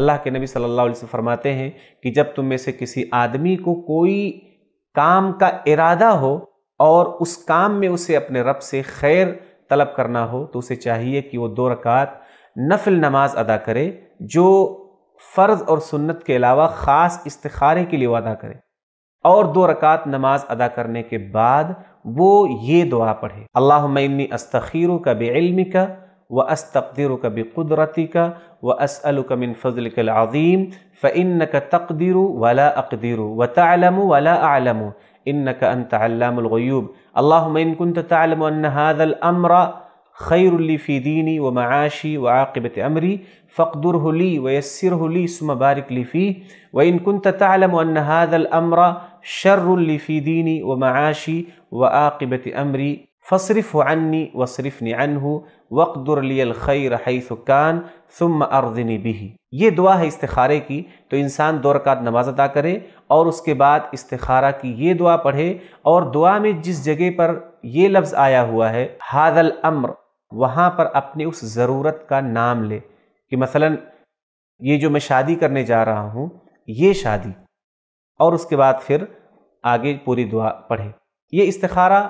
अल्लाह के नबी सल्लल्लाहु अलैहि वसल्लम फरमाते हैं कि जब तुम में से किसी आदमी को कोई काम का इरादा हो और उस काम में उसे अपने रब से खैर तलब करना हो तो उसे चाहिए कि वो दो रकात नफिल नमाज अदा करे जो फ़र्ज़ और सुन्नत के अलावा ख़ास इस्तारे के लिए वो अदा करे और दो रकात नमाज अदा करने के बाद वो ये दुआ पढ़े अल्लाह मन्नी अस्तखीर का बेलमी का وأستقدرك بقدرتك وأسألك من فضلك العظيم فإنك تقدر ولا أقدر وتعلم ولا أعلم إنك أنت علام الغيوب اللهم إن كنت تعلم أن هذا الأمر خير لي في ديني ومعاشي وعاقبة أمري فاقدره لي ويسره لي ثم بارك لي فيه وإن كنت تعلم أن هذا الأمر شر لي في ديني ومعاشي وعاقبة أمري फसरफ़ अन्नी वसरफ़नी अनहु वक़दरलियल खैर हैफ़ान सुम अर्दनी बिही ये दुआ है इस्तारे की तो इंसान दो रकात नमाज अदा करे और उसके बाद इस्तारा की ये दुआ पढ़े और दुआ में जिस जगह पर ये लफ्ज़ आया हुआ है हादल अम्र वहाँ पर अपनी उस ज़रूरत का नाम ले कि मसलन ये जो मैं शादी करने जा रहा हूँ ये शादी और उसके बाद फिर आगे पूरी दुआ पढ़े ये इस्तारा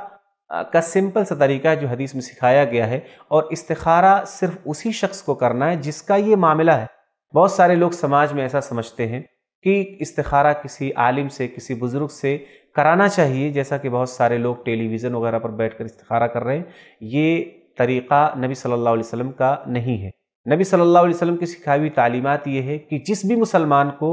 का सिंपल सा तरीका है जो हदीस में सिखाया गया है और इस्तारा सिर्फ उसी शख्स को करना है जिसका ये मामला है बहुत सारे लोग समाज में ऐसा समझते हैं कि इस्तारा किसी आलिम से किसी बुज़ुर्ग से कराना चाहिए जैसा कि बहुत सारे लोग टेलीविज़न वगैरह पर बैठकर इस्तारा कर रहे हैं ये तरीक़ा नबी सल्लल्लाहु अलैहि वसल्लम का नहीं है नबी सल्लल्लाहु अलैहि वसल्लम की सिखाई हुई तालीमत ये है कि जिस भी मुसलमान को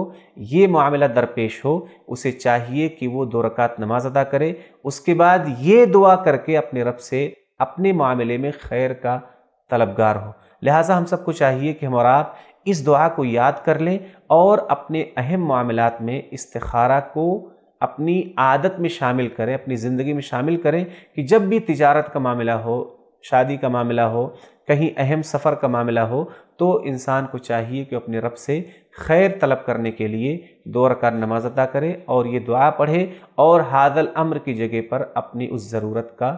ये मामला दरपेश हो उसे चाहिए कि वो दो रकात नमाज अदा करे उसके बाद ये दुआ करके अपने रब से अपने मामले में खैर का तलबगार हो लिहाजा हम सबको चाहिए कि हम और आप इस दुआ को याद कर लें और अपने अहम मामलात में इस्तारा को अपनी आदत में शामिल करें अपनी ज़िंदगी में शामिल करें कि जब भी तिजारत का मामला हो शादी का मामला हो कहीं अहम सफ़र का मामला हो तो इंसान को चाहिए कि अपने रब से खैर तलब करने के लिए दो रकार नमाज अदा करे और ये दुआ पढ़े और हादल अम्र की जगह पर अपनी उस ज़रूरत का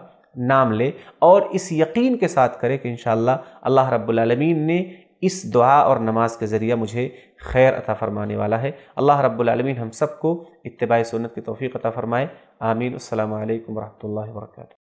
नाम ले और इस यकीन के साथ करे कि इन अल्लाह रब्लमीन ने इस दुआ और नमाज के ज़रिए मुझे खैर अता फ़रमाने वाला है अल्लाह रब्लमीन हम सबको इतबा सुन्नत की तोफ़ी अता फ़रमाए आमीन अल्लाम वरहमल वर्का